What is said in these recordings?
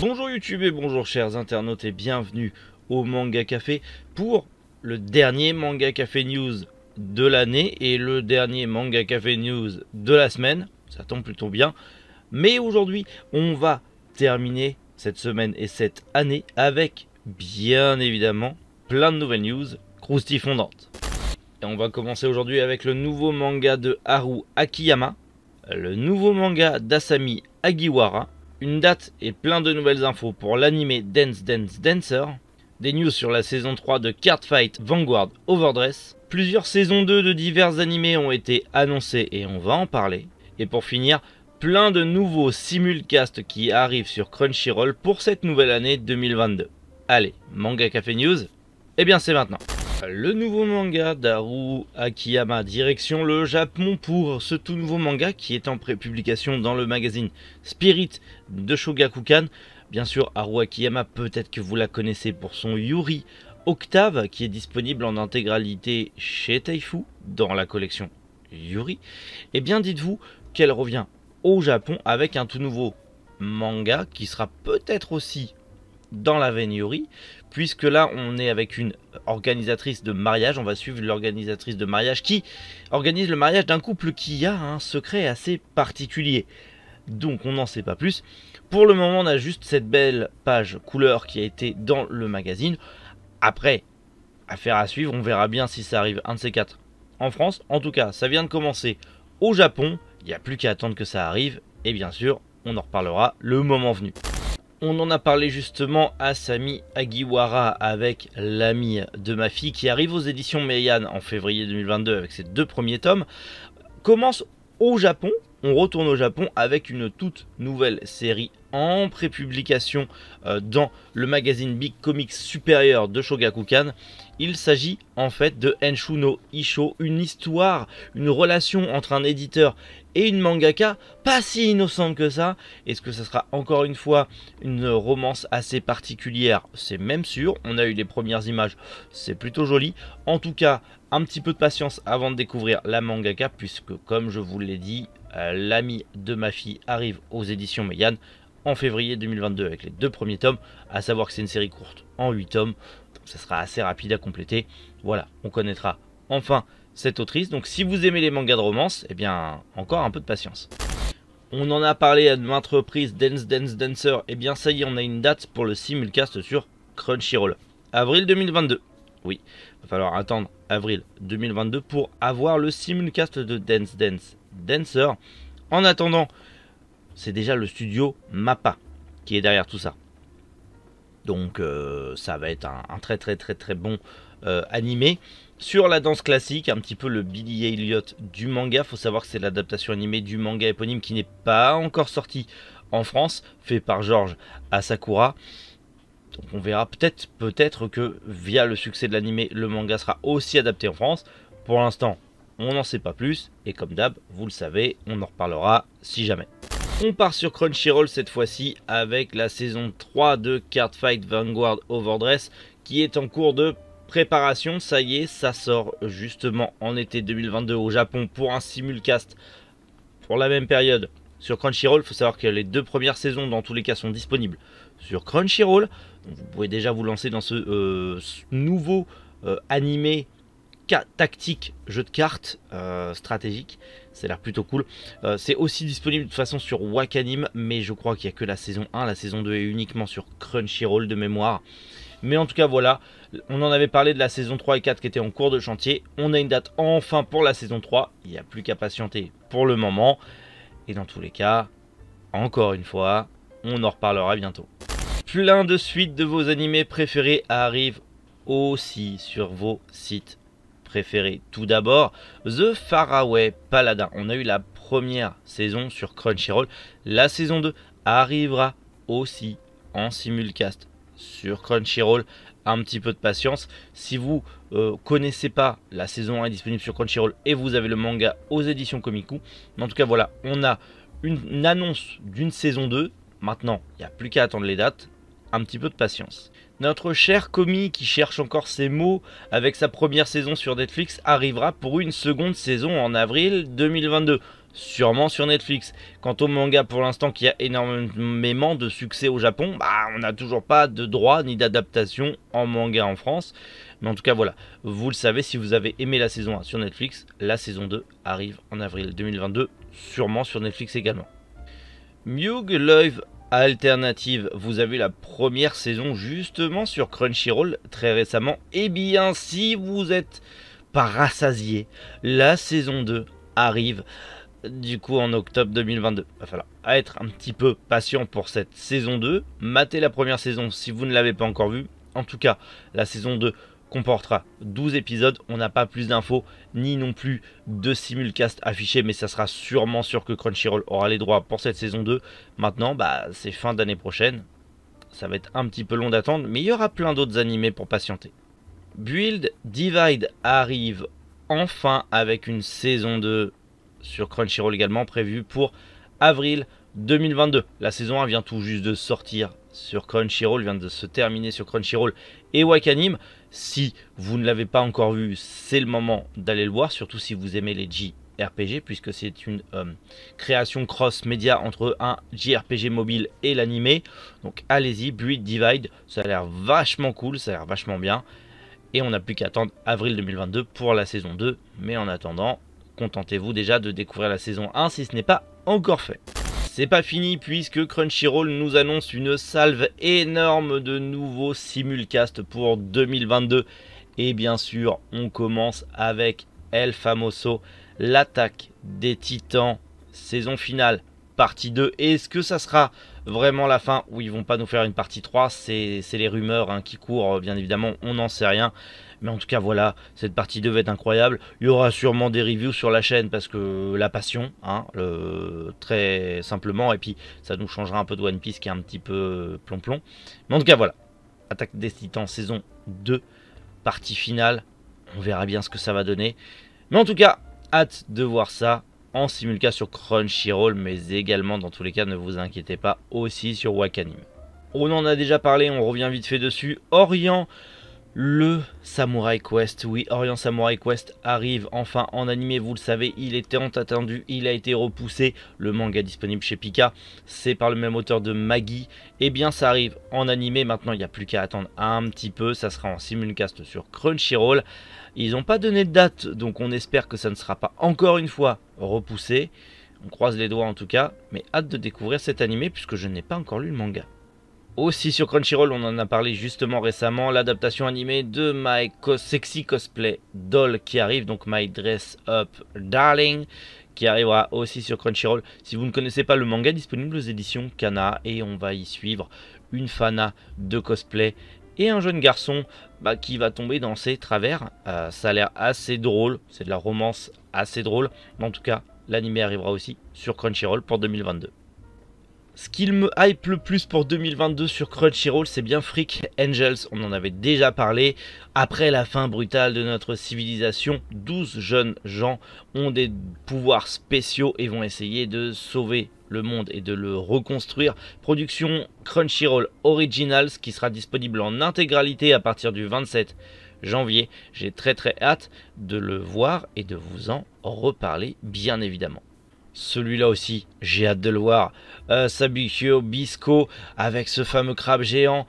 Bonjour YouTube et bonjour chers internautes et bienvenue au Manga Café pour le dernier Manga Café News de l'année et le dernier Manga Café News de la semaine. Ça tombe plutôt bien. Mais aujourd'hui, on va terminer cette semaine et cette année avec, bien évidemment, plein de nouvelles news croustillantes. Et on va commencer aujourd'hui avec le nouveau manga de Haru Akiyama le nouveau manga d'Asami Agiwara, une date et plein de nouvelles infos pour l'anime Dance Dance Dancer, des news sur la saison 3 de Card Fight Vanguard Overdress, plusieurs saisons 2 de divers animés ont été annoncées et on va en parler, et pour finir, plein de nouveaux simulcasts qui arrivent sur Crunchyroll pour cette nouvelle année 2022. Allez, Manga Café News, et eh bien c'est maintenant. Le nouveau manga d'Aru Akiyama, direction le Japon pour ce tout nouveau manga qui est en prépublication dans le magazine Spirit de Shogakukan. Bien sûr, Aru Akiyama, peut-être que vous la connaissez pour son Yuri Octave qui est disponible en intégralité chez Taifu dans la collection Yuri. Eh bien, dites-vous qu'elle revient au Japon avec un tout nouveau manga qui sera peut-être aussi dans la veignerie, puisque là on est avec une organisatrice de mariage, on va suivre l'organisatrice de mariage qui organise le mariage d'un couple qui a un secret assez particulier. Donc on n'en sait pas plus. Pour le moment on a juste cette belle page couleur qui a été dans le magazine. Après, affaire à suivre, on verra bien si ça arrive un de ces quatre en France. En tout cas, ça vient de commencer au Japon. Il n'y a plus qu'à attendre que ça arrive. Et bien sûr, on en reparlera le moment venu. On en a parlé justement à Sami Agiwara avec l'ami de ma fille qui arrive aux éditions Meian en février 2022 avec ses deux premiers tomes. Commence au Japon on retourne au Japon avec une toute nouvelle série en prépublication euh, dans le magazine Big Comics supérieur de Shogakukan. Il s'agit en fait de Enshu no Isho, une histoire, une relation entre un éditeur et une mangaka pas si innocente que ça. Est-ce que ça sera encore une fois une romance assez particulière C'est même sûr, on a eu les premières images, c'est plutôt joli. En tout cas, un petit peu de patience avant de découvrir la mangaka puisque comme je vous l'ai dit, euh, l'ami de ma fille arrive aux éditions Megan en février 2022 avec les deux premiers tomes, à savoir que c'est une série courte en 8 tomes, donc ça sera assez rapide à compléter. Voilà, on connaîtra enfin cette autrice. Donc si vous aimez les mangas de romance, eh bien encore un peu de patience. On en a parlé à de maintes reprises, Dance Dance Dancer, eh bien ça y est, on a une date pour le simulcast sur Crunchyroll. Avril 2022. Oui, va falloir attendre avril 2022 pour avoir le simulcast de Dance Dance Dancer. En attendant, c'est déjà le studio Mappa qui est derrière tout ça. Donc euh, ça va être un, très très très très bon euh, animé. Sur la danse classique, un petit peu le Billy Elliot du manga, faut savoir que c'est l'adaptation animée du manga éponyme qui n'est pas encore sorti en France, fait par Georges Asakura. Donc on verra peut-être peut-être que via le succès de l'animé, le manga sera aussi adapté en France. Pour l'instant, on n'en sait pas plus, et comme d'hab, vous le savez, on en reparlera si jamais. On part sur Crunchyroll cette fois-ci avec la saison 3 de Cardfight Vanguard Overdress qui est en cours de préparation, ça y est, ça sort justement en été 2022 au Japon pour un simulcast pour la même période sur Crunchyroll. Il faut savoir que les deux premières saisons, dans tous les cas, sont disponibles sur Crunchyroll. vous pouvez déjà vous lancer dans ce euh, nouveau euh, animé tactique, jeu de cartes euh, stratégique, stratégique. a l'air plutôt cool. Euh, c'est aussi disponible de toute façon sur Wakanim, mais je crois qu'il n'y a que la saison 1. La saison 2 est uniquement sur Crunchyroll de mémoire. Mais en tout cas, voilà. On en avait parlé de la saison 3 et 4 qui étaient en cours de chantier. On a une date enfin pour la saison 3. Il n'y a plus qu'à patienter pour le moment. Et dans tous les cas, encore une fois, on en reparlera bientôt. Plein de suites de vos animés préférés arrivent aussi sur vos sites Préféré, Tout d'abord, The Faraway Paladin. On a eu la première saison sur Crunchyroll. La saison 2 arrivera aussi en simulcast sur Crunchyroll. Un petit peu de patience. Si vous ne euh, connaissez pas, la saison 1 est disponible sur Crunchyroll et vous avez le manga aux éditions Komiku. en tout cas, voilà, on a une, une annonce d'une saison 2. Maintenant, il n'y a plus qu'à attendre les dates. Un petit peu de patience. Notre cher commis qui cherche encore ses mots avec sa première saison sur Netflix arrivera pour une seconde saison en avril 2022 sûrement sur Netflix. Quant au manga pour l'instant qui a énormément de succès au Japon, bah, on n'a toujours pas de droit ni d'adaptation en manga en France. Mais en tout cas voilà, vous le savez, si vous avez aimé la saison 1 sur Netflix, la saison 2 arrive en avril 2022, sûrement sur Netflix également. Mug Live alternative. Vous avez la première saison justement sur Crunchyroll très récemment. et eh bien, si vous êtes pas la saison 2 arrive du coup en octobre 2022. Va falloir être un petit peu patient pour cette saison 2. Matez la première saison si vous ne l'avez pas encore vue. En tout cas, la saison 2 comportera 12 épisodes. On n'a pas plus d'infos, ni non plus de simulcast affichés, mais ça sera sûrement sûr que Crunchyroll aura les droits pour cette saison 2. Maintenant, bah, c'est fin d'année prochaine. Ça va être un petit peu long d'attendre, mais il y aura plein d'autres animés pour patienter. Build Divide arrive enfin avec une saison 2 sur Crunchyroll également prévue pour avril 2022. La saison 1 vient tout juste de sortir sur Crunchyroll, vient de se terminer sur Crunchyroll et Wakanim. Si vous ne l'avez pas encore vu, c'est le moment d'aller le voir, surtout si vous aimez les JRPG, puisque c'est une euh, création cross-média entre un JRPG mobile et l'animé. Donc allez-y, buit, Divide, ça a l'air vachement cool, ça a l'air vachement bien. Et on n'a plus qu'à attendre avril 2022 pour la saison 2. Mais en attendant, contentez-vous déjà de découvrir la saison 1 si ce n'est pas encore fait. C'est pas fini puisque Crunchyroll nous annonce une salve énorme de nouveaux simulcasts pour 2022. Et bien sûr, on commence avec El Famoso, l'attaque des titans, saison finale, partie 2. Est-ce que ça sera vraiment la fin ou ils vont pas nous faire une partie 3 C'est les rumeurs hein, qui courent, bien évidemment, on n'en sait rien. Mais en tout cas, voilà, cette partie 2 va être incroyable. Il y aura sûrement des reviews sur la chaîne parce que la passion, hein, très simplement. Et puis, ça nous changera un peu de One Piece qui est un petit peu euh, plomb. Mais en tout cas, voilà. Attaque des Titans saison 2, partie finale. On verra bien ce que ça va donner. Mais en tout cas, hâte de voir ça en simulcast sur Crunchyroll, mais également, dans tous les cas, ne vous inquiétez pas, aussi sur Wakanim. On en a déjà parlé, on revient vite fait dessus. Orient, le Samurai Quest. Oui, Orient Samurai Quest arrive enfin en animé, vous le savez, il était attendu, il a été repoussé. Le manga disponible chez Pika, c'est par le même auteur de Maggie. Eh bien, ça arrive en animé, maintenant il n'y a plus qu'à attendre un petit peu, ça sera en simulcast sur Crunchyroll. Ils n'ont pas donné de date, donc on espère que ça ne sera pas encore une fois repoussé. On croise les doigts en tout cas, mais hâte de découvrir cet animé puisque je n'ai pas encore lu le manga. Aussi sur Crunchyroll, on en a parlé justement récemment, l'adaptation animée de My Sexy Cosplay Doll qui arrive, donc My Dress Up Darling, qui arrivera aussi sur Crunchyroll. Si vous ne connaissez pas le manga, disponible aux éditions Kana et on va y suivre une fana de cosplay et un jeune garçon bah, qui va tomber dans ses travers. Euh, ça a l'air assez drôle, c'est de la romance assez drôle. En tout cas, l'anime arrivera aussi sur Crunchyroll pour 2022. Ce qui me hype le plus pour 2022 sur Crunchyroll, c'est bien Freak Angels. On en avait déjà parlé. Après la fin brutale de notre civilisation, 12 jeunes gens ont des pouvoirs spéciaux et vont essayer de sauver le monde et de le reconstruire. Production Crunchyroll Originals qui sera disponible en intégralité à partir du 27 janvier. J'ai très très hâte de le voir et de vous en reparler bien évidemment. Celui-là aussi, j'ai hâte de le voir. Euh, Bisco avec ce fameux crabe géant.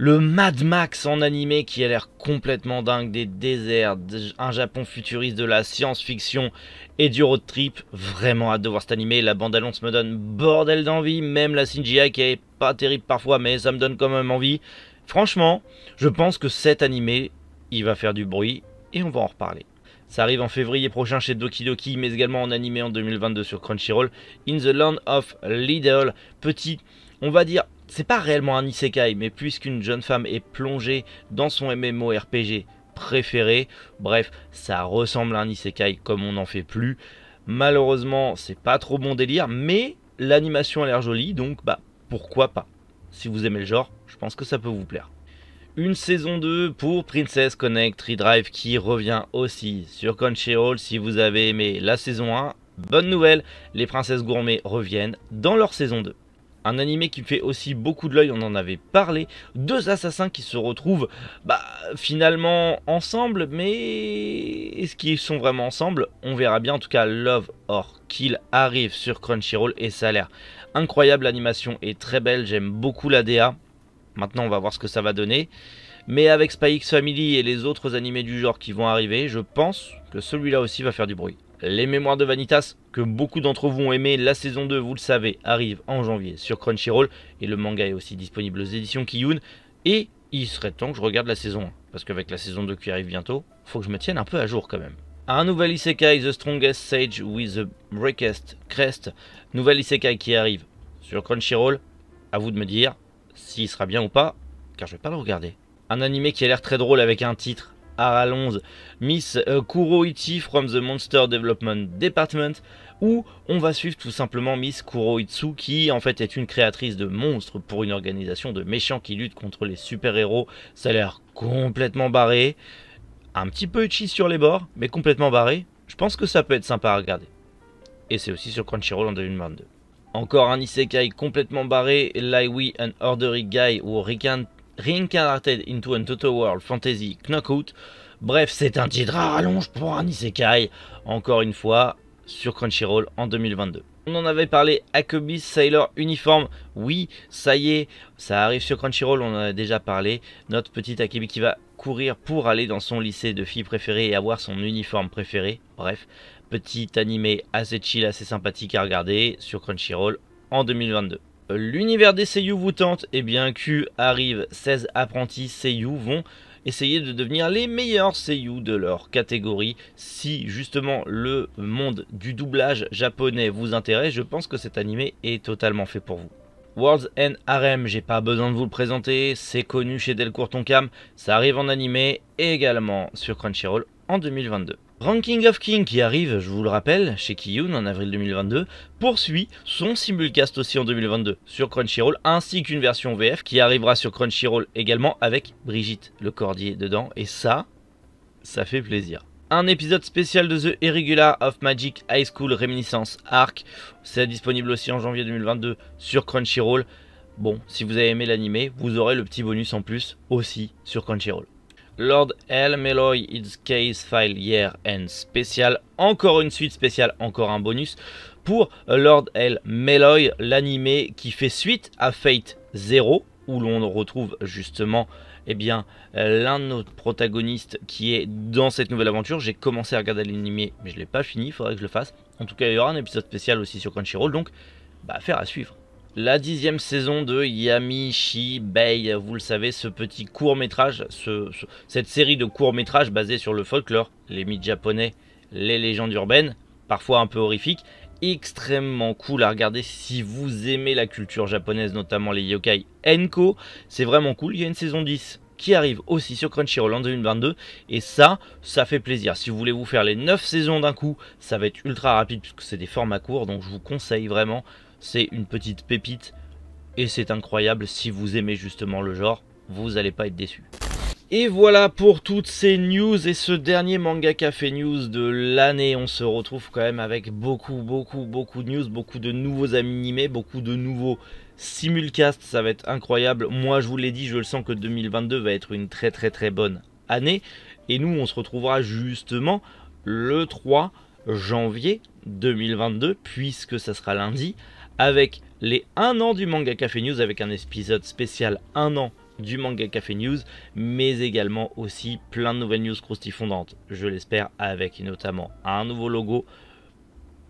Le Mad Max en animé qui a l'air complètement dingue, des déserts, un Japon futuriste, de la science-fiction et du road trip. Vraiment hâte de voir cet animé, la bande-annonce me donne bordel d'envie, même la CGI qui est pas terrible parfois, mais ça me donne quand même envie. Franchement, je pense que cet animé, il va faire du bruit et on va en reparler. Ça arrive en février prochain chez Doki Doki, mais également en animé en 2022 sur Crunchyroll. In the Land of Lidl, petit, on va dire, c'est pas réellement un isekai, mais puisqu'une jeune femme est plongée dans son MMORPG préféré, bref, ça ressemble à un isekai comme on n'en fait plus. Malheureusement, c'est pas trop bon délire, mais l'animation a l'air jolie, donc bah pourquoi pas. Si vous aimez le genre, je pense que ça peut vous plaire une saison 2 pour Princess Connect Redrive qui revient aussi sur Crunchyroll. Si vous avez aimé la saison 1, bonne nouvelle, les princesses gourmets reviennent dans leur saison 2. Un animé qui fait aussi beaucoup de l'œil, on en avait parlé. Deux assassins qui se retrouvent bah, finalement ensemble, mais est-ce qu'ils sont vraiment ensemble On verra bien. En tout cas, Love or Kill arrive sur Crunchyroll et ça a l'air incroyable. L'animation est très belle, j'aime beaucoup la DA. Maintenant, on va voir ce que ça va donner. Mais avec Spy X Family et les autres animés du genre qui vont arriver, je pense que celui-là aussi va faire du bruit. Les Mémoires de Vanitas, que beaucoup d'entre vous ont aimé, la saison 2, vous le savez, arrive en janvier sur Crunchyroll. Et le manga est aussi disponible aux éditions Kiyun. Et il serait temps que je regarde la saison 1. Parce qu'avec la saison 2 qui arrive bientôt, faut que je me tienne un peu à jour quand même. Un nouvel Isekai, The Strongest Sage with the Breakest Crest. Nouvel Isekai qui arrive sur Crunchyroll. À vous de me dire s'il sera bien ou pas, car je vais pas le regarder. Un animé qui a l'air très drôle avec un titre à Miss euh, Kuroichi from the Monster Development Department, où on va suivre tout simplement Miss Kuroitsu qui en fait est une créatrice de monstres pour une organisation de méchants qui lutte contre les super-héros. Ça a l'air complètement barré, un petit peu itchy sur les bords, mais complètement barré. Je pense que ça peut être sympa à regarder. Et c'est aussi sur Crunchyroll en 2022. Encore un isekai complètement barré, we, and Orderly Guy ou Reincarnated into a Total World Fantasy Knockout. Bref, c'est un titre à rallonge pour un isekai, encore une fois, sur Crunchyroll en 2022. On en avait parlé, Akebi Sailor Uniform. Oui, ça y est, ça arrive sur Crunchyroll, on en a déjà parlé. Notre petit Akebi qui va courir pour aller dans son lycée de filles préférées et avoir son uniforme préféré. Bref, petit animé assez chill, assez sympathique à regarder sur Crunchyroll en 2022. L'univers des Seiyu vous tente Eh bien, Q arrive, 16 apprentis Seiyu vont essayer de devenir les meilleurs seiyuu de leur catégorie. Si justement le monde du doublage japonais vous intéresse, je pense que cet animé est totalement fait pour vous. World's NRM, j'ai pas besoin de vous le présenter, c'est connu chez Delcourt Cam, ça arrive en animé et également sur Crunchyroll en 2022. Ranking of King qui arrive, je vous le rappelle, chez Kiyun en avril 2022, poursuit son simulcast aussi en 2022 sur Crunchyroll, ainsi qu'une version VF qui arrivera sur Crunchyroll également avec Brigitte Le Cordier dedans, et ça, ça fait plaisir un épisode spécial de The Irregular of Magic High School Réminiscence Arc. C'est disponible aussi en janvier 2022 sur Crunchyroll. Bon, si vous avez aimé l'anime, vous aurez le petit bonus en plus aussi sur Crunchyroll. Lord L. Meloy, It's Case File Year and spécial. Encore une suite spéciale, encore un bonus. Pour Lord L. Meloy, l'anime qui fait suite à Fate Zero, où l'on retrouve justement eh bien, l'un de nos protagonistes qui est dans cette nouvelle aventure. J'ai commencé à regarder l'animé, mais je ne l'ai pas fini, il faudrait que je le fasse. En tout cas, il y aura un épisode spécial aussi sur Crunchyroll, donc, bah, faire à suivre. La dixième saison de Yamishi Bay, vous le savez, ce petit court métrage, cette série de courts métrages basés sur le folklore, les mythes japonais, les légendes urbaines, parfois un peu horrifiques, extrêmement cool à regarder si vous aimez la culture japonaise, notamment les yokai Enko. C'est vraiment cool. Il y a une saison 10 qui arrive aussi sur Crunchyroll en 2022 et ça, ça fait plaisir. Si vous voulez vous faire les 9 saisons d'un coup, ça va être ultra rapide puisque c'est des formats courts donc je vous conseille vraiment. C'est une petite pépite et c'est incroyable si vous aimez justement le genre, vous n'allez pas être déçu. Et voilà pour toutes ces news et ce dernier Manga Café News de l'année. On se retrouve quand même avec beaucoup, beaucoup, beaucoup de news, beaucoup de nouveaux animés, beaucoup de nouveaux simulcasts. Ça va être incroyable. Moi, je vous l'ai dit, je le sens que 2022 va être une très, très, très bonne année. Et nous, on se retrouvera justement le 3 janvier 2022, puisque ça sera lundi, avec les 1 an du Manga Café News, avec un épisode spécial 1 an du Manga Café News, mais également aussi plein de nouvelles news croustifondantes, je l'espère, avec notamment un nouveau logo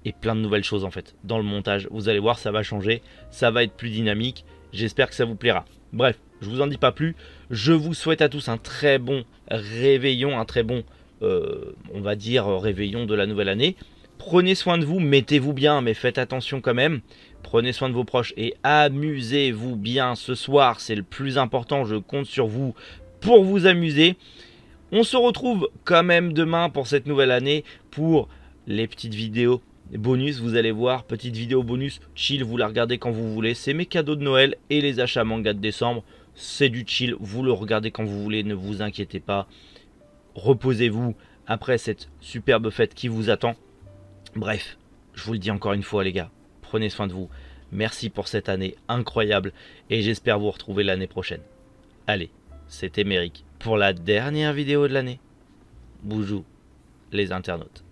et plein de nouvelles choses en fait dans le montage. Vous allez voir, ça va changer, ça va être plus dynamique, j'espère que ça vous plaira. Bref, je vous en dis pas plus, je vous souhaite à tous un très bon réveillon, un très bon, euh, on va dire, réveillon de la nouvelle année prenez soin de vous, mettez-vous bien, mais faites attention quand même. Prenez soin de vos proches et amusez-vous bien ce soir, c'est le plus important, je compte sur vous pour vous amuser. On se retrouve quand même demain pour cette nouvelle année pour les petites vidéos bonus, vous allez voir, petite vidéo bonus, chill, vous la regardez quand vous voulez, c'est mes cadeaux de Noël et les achats manga de décembre, c'est du chill, vous le regardez quand vous voulez, ne vous inquiétez pas, reposez-vous après cette superbe fête qui vous attend, Bref, je vous le dis encore une fois les gars, prenez soin de vous. Merci pour cette année incroyable et j'espère vous retrouver l'année prochaine. Allez, c'était Merrick pour la dernière vidéo de l'année. Boujou, les internautes.